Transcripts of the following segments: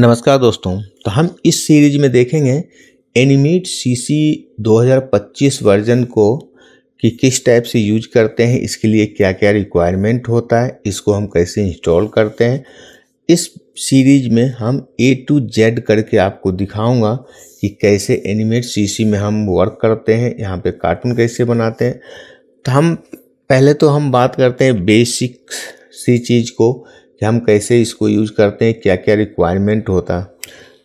नमस्कार दोस्तों तो हम इस सीरीज में देखेंगे एनिमेट सीसी 2025 वर्जन को कि किस टाइप से यूज करते हैं इसके लिए क्या क्या रिक्वायरमेंट होता है इसको हम कैसे इंस्टॉल करते हैं इस सीरीज में हम ए टू जेड करके आपको दिखाऊंगा कि कैसे एनिमेट सीसी में हम वर्क करते हैं यहाँ पे कार्टून कैसे बनाते हैं तो हम पहले तो हम बात करते हैं बेसिक सी चीज़ को कि हम कैसे इसको यूज़ करते हैं क्या क्या रिक्वायरमेंट होता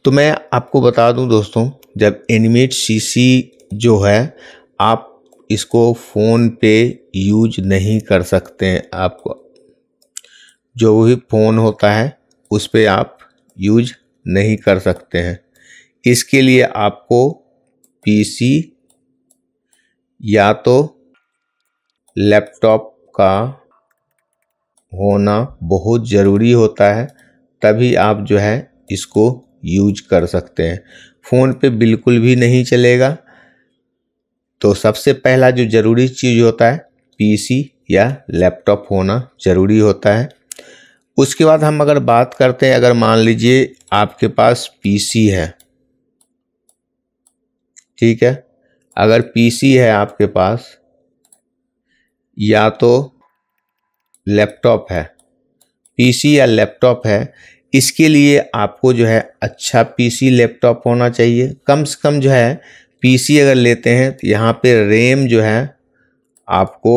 तो मैं आपको बता दूं दोस्तों जब एनिमेट सीसी जो है आप इसको फ़ोन पे यूज नहीं कर सकते हैं आपको जो भी फ़ोन होता है उस पर आप यूज नहीं कर सकते हैं इसके लिए आपको पीसी या तो लैपटॉप का होना बहुत ज़रूरी होता है तभी आप जो है इसको यूज कर सकते हैं फ़ोन पे बिल्कुल भी नहीं चलेगा तो सबसे पहला जो ज़रूरी चीज़ होता है पीसी या लैपटॉप होना ज़रूरी होता है उसके बाद हम अगर बात करते हैं अगर मान लीजिए आपके पास पीसी है ठीक है अगर पीसी है आपके पास या तो लैपटॉप है पीसी या लैपटॉप है इसके लिए आपको जो है अच्छा पीसी लैपटॉप होना चाहिए कम से कम जो है पीसी अगर लेते हैं तो यहाँ पे रैम जो है आपको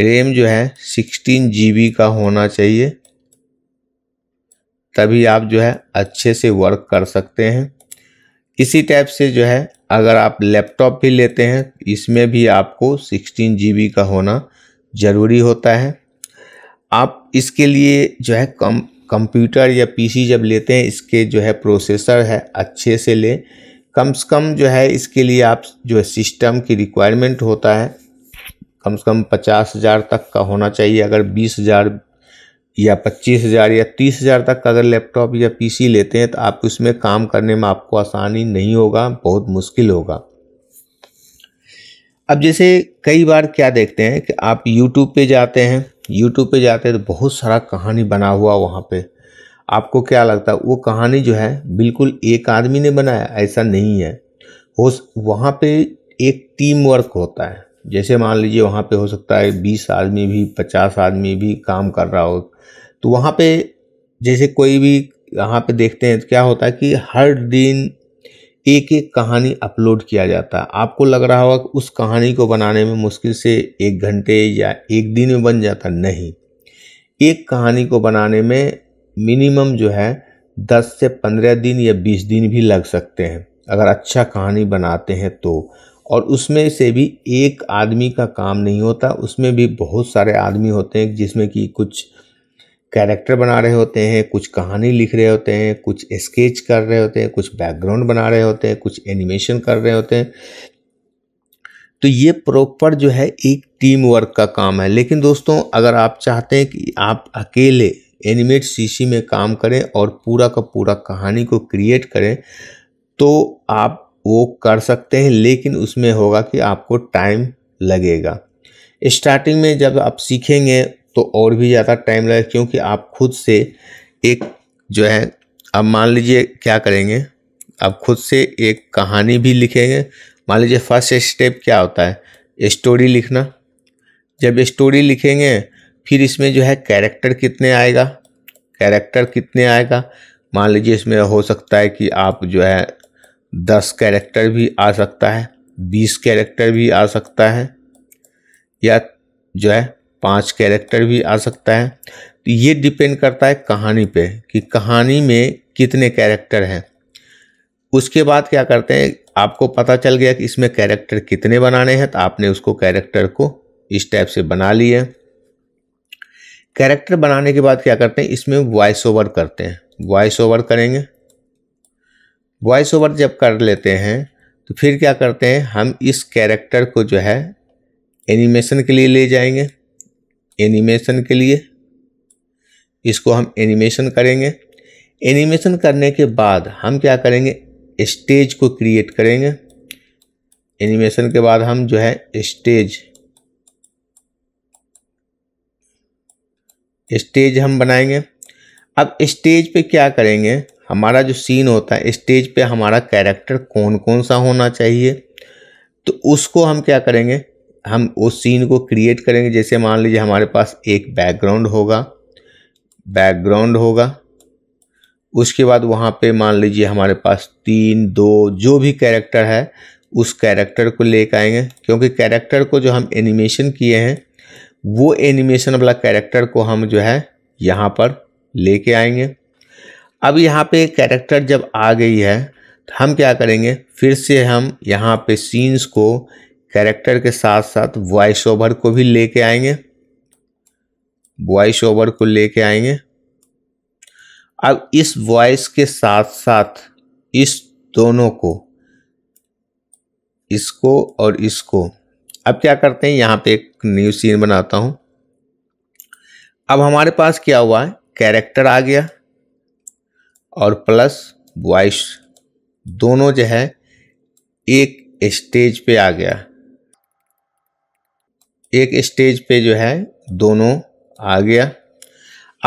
रैम जो है सिक्सटीन जी का होना चाहिए तभी आप जो है अच्छे से वर्क कर सकते हैं इसी टाइप से जो है अगर आप लैपटॉप भी लेते हैं इसमें भी आपको सिक्सटीन जी का होना ज़रूरी होता है आप इसके लिए जो है कम कंप्यूटर या पीसी जब लेते हैं इसके जो है प्रोसेसर है अच्छे से लें कम से कम जो है इसके लिए आप जो है सिस्टम की रिक्वायरमेंट होता है कम से कम पचास हज़ार तक का होना चाहिए अगर बीस हज़ार या पच्चीस हज़ार या तीस हज़ार तक का अगर लैपटॉप या पीसी लेते हैं तो आप उसमें काम करने में आपको आसानी नहीं होगा बहुत मुश्किल होगा अब जैसे कई बार क्या देखते हैं कि आप यूट्यूब पे जाते हैं यूट्यूब पे जाते हैं तो बहुत सारा कहानी बना हुआ वहाँ पे आपको क्या लगता है वो कहानी जो है बिल्कुल एक आदमी ने बनाया ऐसा नहीं है हो वहाँ पे एक टीम वर्क होता है जैसे मान लीजिए वहाँ पे हो सकता है बीस आदमी भी पचास आदमी भी काम कर रहा हो तो वहाँ पे जैसे कोई भी यहाँ पे देखते हैं तो क्या होता है कि हर दिन एक एक कहानी अपलोड किया जाता है आपको लग रहा होगा कि उस कहानी को बनाने में मुश्किल से एक घंटे या एक दिन में बन जाता नहीं एक कहानी को बनाने में मिनिमम जो है दस से पंद्रह दिन या बीस दिन भी लग सकते हैं अगर अच्छा कहानी बनाते हैं तो और उसमें से भी एक आदमी का काम नहीं होता उसमें भी बहुत सारे आदमी होते हैं जिसमें कि कुछ कैरेक्टर बना रहे होते हैं कुछ कहानी लिख रहे होते हैं कुछ स्केच कर रहे होते हैं कुछ बैकग्राउंड बना रहे होते हैं कुछ एनिमेशन कर रहे होते हैं तो ये प्रॉपर जो है एक टीम वर्क का काम है लेकिन दोस्तों अगर आप चाहते हैं कि आप अकेले एनिमेट सीसी में काम करें और पूरा का पूरा कहानी को क्रिएट करें तो आप वो कर सकते हैं लेकिन उसमें होगा कि आपको टाइम लगेगा स्टार्टिंग में जब आप सीखेंगे तो और भी ज़्यादा टाइम लगेगा क्योंकि आप खुद से एक जो है अब मान लीजिए क्या करेंगे आप खुद से एक कहानी भी लिखेंगे मान लीजिए फर्स्ट स्टेप क्या होता है स्टोरी लिखना जब स्टोरी लिखेंगे फिर इसमें जो है कैरेक्टर कितने आएगा कैरेक्टर कितने आएगा मान लीजिए इसमें हो सकता है कि आप जो है दस कैरेक्टर भी आ सकता है बीस कैरेक्टर भी आ सकता है या जो है पाँच कैरेक्टर भी आ सकता है तो ये डिपेंड करता है कहानी पे कि कहानी में कितने कैरेक्टर हैं उसके बाद क्या करते हैं आपको पता चल गया कि इसमें कैरेक्टर कितने बनाने हैं तो आपने उसको कैरेक्टर को इस टाइप से बना लिए कैरेक्टर बनाने के बाद क्या करते हैं इसमें वॉइस ओवर करते हैं वॉइस ओवर करेंगे वॉइस ओवर जब कर लेते हैं तो फिर क्या करते हैं हम इस कैरेक्टर को जो है एनिमेशन के लिए ले जाएंगे एनिमेशन के लिए इसको हम एनिमेशन करेंगे एनिमेशन करने के बाद हम क्या करेंगे स्टेज को क्रिएट करेंगे एनिमेशन के बाद हम जो है स्टेज स्टेज हम बनाएंगे अब स्टेज पे क्या करेंगे हमारा जो सीन होता है स्टेज पे हमारा कैरेक्टर कौन कौन सा होना चाहिए तो उसको हम क्या करेंगे हम उस सीन को क्रिएट करेंगे जैसे मान लीजिए हमारे पास एक बैकग्राउंड होगा बैकग्राउंड होगा उसके बाद वहाँ पे मान लीजिए हमारे पास तीन दो जो भी कैरेक्टर है उस कैरेक्टर को ले कर आएंगे क्योंकि कैरेक्टर को जो हम एनिमेशन किए हैं वो एनिमेशन वाला कैरेक्टर को हम जो है यहाँ पर लेके आएंगे अब यहाँ पे कैरेक्टर जब आ गई है तो हम क्या करेंगे फिर से हम यहाँ पे सीन्स को कैरेक्टर के साथ साथ वॉइस ओवर को भी लेके आएंगे वॉइस ओवर को लेके आएंगे अब इस वॉइस के साथ साथ इस दोनों को इसको और इसको अब क्या करते हैं यहाँ पे एक न्यू सीन बनाता हूँ अब हमारे पास क्या हुआ है कैरेक्टर आ गया और प्लस वॉइस दोनों जो है एक स्टेज पे आ गया एक स्टेज पे जो है दोनों आ गया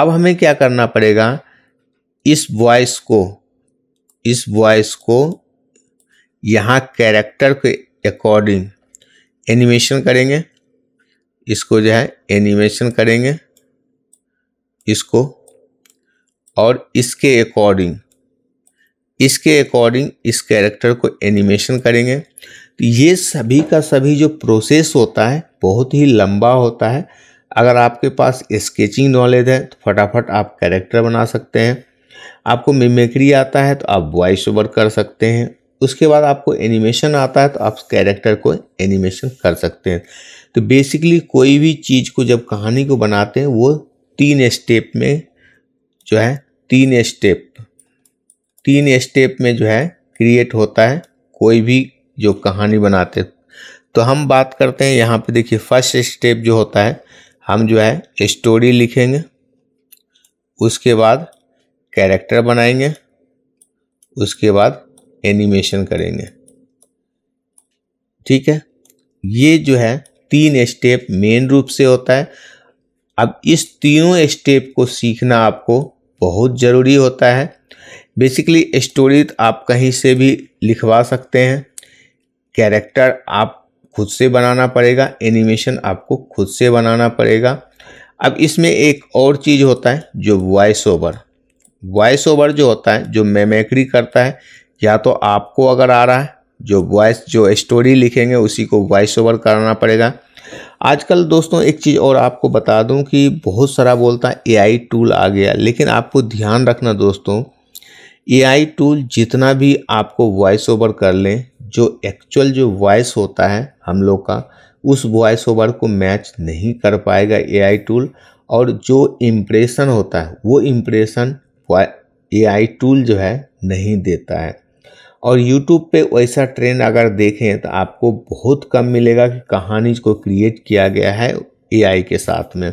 अब हमें क्या करना पड़ेगा इस वॉइस को इस वॉइस को यहाँ कैरेक्टर के अकॉर्डिंग एनिमेशन करेंगे इसको जो है एनिमेशन करेंगे इसको और इसके अकॉर्डिंग इसके अकॉर्डिंग इस कैरेक्टर को एनिमेशन करेंगे तो ये सभी का सभी जो प्रोसेस होता है बहुत ही लंबा होता है अगर आपके पास स्केचिंग नॉलेज है तो फटाफट आप कैरेक्टर बना सकते हैं आपको मिमिक्री आता है तो आप वॉइस ओवर कर सकते हैं उसके बाद आपको एनिमेशन आता है तो आप कैरेक्टर को एनिमेशन कर सकते हैं तो बेसिकली कोई भी चीज़ को जब कहानी को बनाते हैं वो तीन स्टेप में जो है तीन स्टेप तीन स्टेप में जो है क्रिएट होता है कोई भी जो कहानी बनाते तो हम बात करते हैं यहाँ पे देखिए फर्स्ट स्टेप जो होता है हम जो है स्टोरी लिखेंगे उसके बाद कैरेक्टर बनाएंगे उसके बाद एनिमेशन करेंगे ठीक है ये जो है तीन स्टेप मेन रूप से होता है अब इस तीनों स्टेप को सीखना आपको बहुत ज़रूरी होता है बेसिकली स्टोरी आप कहीं से भी लिखवा सकते हैं कैरेक्टर आप खुद से बनाना पड़ेगा एनिमेशन आपको खुद से बनाना पड़ेगा अब इसमें एक और चीज़ होता है जो वॉइस ओवर वॉइस ओवर जो होता है जो मेमेक्री करता है या तो आपको अगर आ रहा है जो वॉइस जो स्टोरी लिखेंगे उसी को वॉइस ओवर कराना पड़ेगा आजकल दोस्तों एक चीज़ और आपको बता दूं कि बहुत सारा बोलता है एआई टूल आ गया लेकिन आपको ध्यान रखना दोस्तों एआई टूल जितना भी आपको वॉइस ओवर कर लें जो एक्चुअल जो वॉइस होता है हम लोग का उस वॉइस ओवर को मैच नहीं कर पाएगा एआई टूल और जो इम्प्रेशन होता है वो इम्प्रेशन एआई टूल जो है नहीं देता है और यूट्यूब पे वैसा ट्रेंड अगर देखें तो आपको बहुत कम मिलेगा कि कहानी को क्रिएट किया गया है एआई के साथ में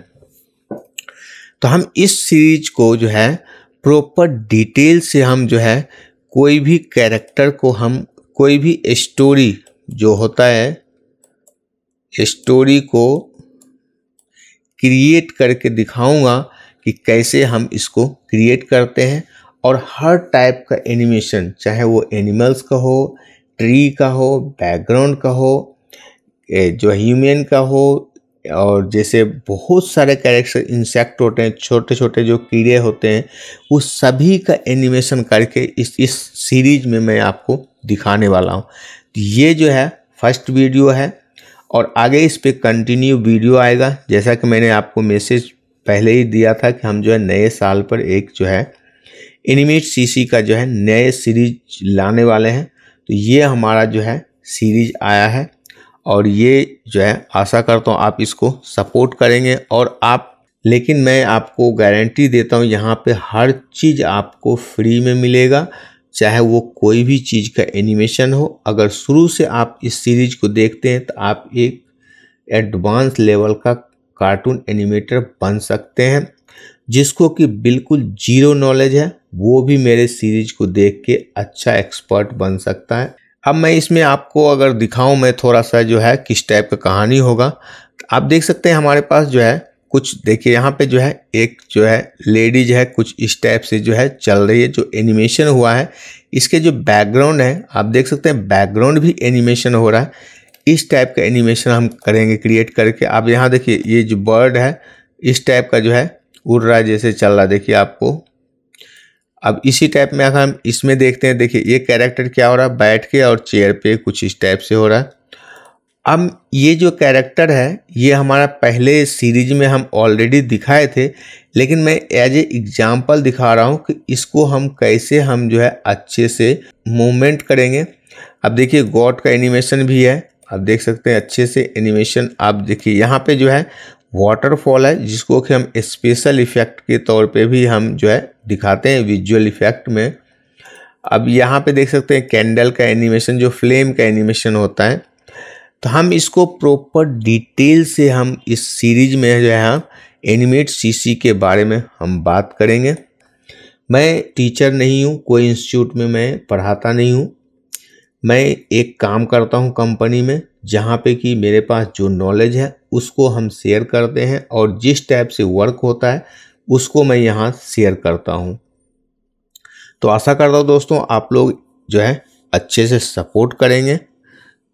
तो हम इस सीरीज को जो है प्रॉपर डिटेल से हम जो है कोई भी कैरेक्टर को हम कोई भी स्टोरी जो होता है स्टोरी को क्रिएट करके दिखाऊंगा कि कैसे हम इसको क्रिएट करते हैं और हर टाइप का एनिमेशन चाहे वो एनिमल्स का हो ट्री का हो बैकग्राउंड का हो जो ह्यूमन का हो और जैसे बहुत सारे कैरेक्टर इंसेक्ट होते हैं छोटे छोटे जो कीड़े होते हैं उस सभी का एनिमेशन करके इस इस सीरीज में मैं आपको दिखाने वाला हूँ तो ये जो है फर्स्ट वीडियो है और आगे इस पर कंटिन्यू वीडियो आएगा जैसा कि मैंने आपको मैसेज पहले ही दिया था कि हम जो है नए साल पर एक जो है इनिमेट सीसी का जो है नए सीरीज लाने वाले हैं तो ये हमारा जो है सीरीज आया है और ये जो है आशा करता हूँ आप इसको सपोर्ट करेंगे और आप लेकिन मैं आपको गारंटी देता हूँ यहाँ पे हर चीज़ आपको फ्री में मिलेगा चाहे वो कोई भी चीज़ का एनिमेशन हो अगर शुरू से आप इस सीरीज़ को देखते हैं तो आप एक एडवांस लेवल का कार्टून एनिमेटर बन सकते हैं जिसको कि बिल्कुल जीरो नॉलेज है वो भी मेरे सीरीज को देख के अच्छा एक्सपर्ट बन सकता है अब मैं इसमें आपको अगर दिखाऊं मैं थोड़ा सा जो है किस टाइप का कहानी होगा आप देख सकते हैं हमारे पास जो है कुछ देखिए यहाँ पे जो है एक जो है लेडीज है कुछ इस टाइप से जो है चल रही है जो एनिमेशन हुआ है इसके जो बैकग्राउंड है आप देख सकते हैं बैकग्राउंड भी एनिमेशन हो रहा है इस टाइप का एनिमेशन हम करेंगे क्रिएट करके आप यहाँ देखिए ये जो बर्ड है इस टाइप का जो है उड़ रहा है जैसे चल रहा है देखिए आपको अब इसी टाइप में अगर हम इसमें देखते हैं देखिए ये कैरेक्टर क्या हो रहा है बैठ के और चेयर पे कुछ इस टाइप से हो रहा है अब ये जो कैरेक्टर है ये हमारा पहले सीरीज में हम ऑलरेडी दिखाए थे लेकिन मैं एज ए एग्जाम्पल दिखा रहा हूँ कि इसको हम कैसे हम जो है अच्छे से मूवमेंट करेंगे अब देखिए गॉड का एनिमेशन भी है आप देख सकते हैं अच्छे से एनिमेशन आप देखिए यहाँ पे जो है वाटरफॉल है जिसको कि हम स्पेशल इफ़ेक्ट के तौर पे भी हम जो है दिखाते हैं विजुअल इफ़ेक्ट में अब यहाँ पे देख सकते हैं कैंडल का एनिमेशन जो फ्लेम का एनिमेशन होता है तो हम इसको प्रॉपर डिटेल से हम इस सीरीज में जो है हम एनिमेट सीसी के बारे में हम बात करेंगे मैं टीचर नहीं हूँ कोई इंस्टीट्यूट में मैं पढ़ाता नहीं हूँ मैं एक काम करता हूँ कंपनी में जहाँ पे कि मेरे पास जो नॉलेज है उसको हम शेयर करते हैं और जिस टाइप से वर्क होता है उसको मैं यहाँ शेयर करता हूँ तो आशा करता हूँ दोस्तों आप लोग जो है अच्छे से सपोर्ट करेंगे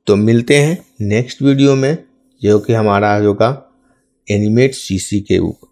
तो मिलते हैं नेक्स्ट वीडियो में जो कि हमारा होगा एनिमेट सीसी के ऊपर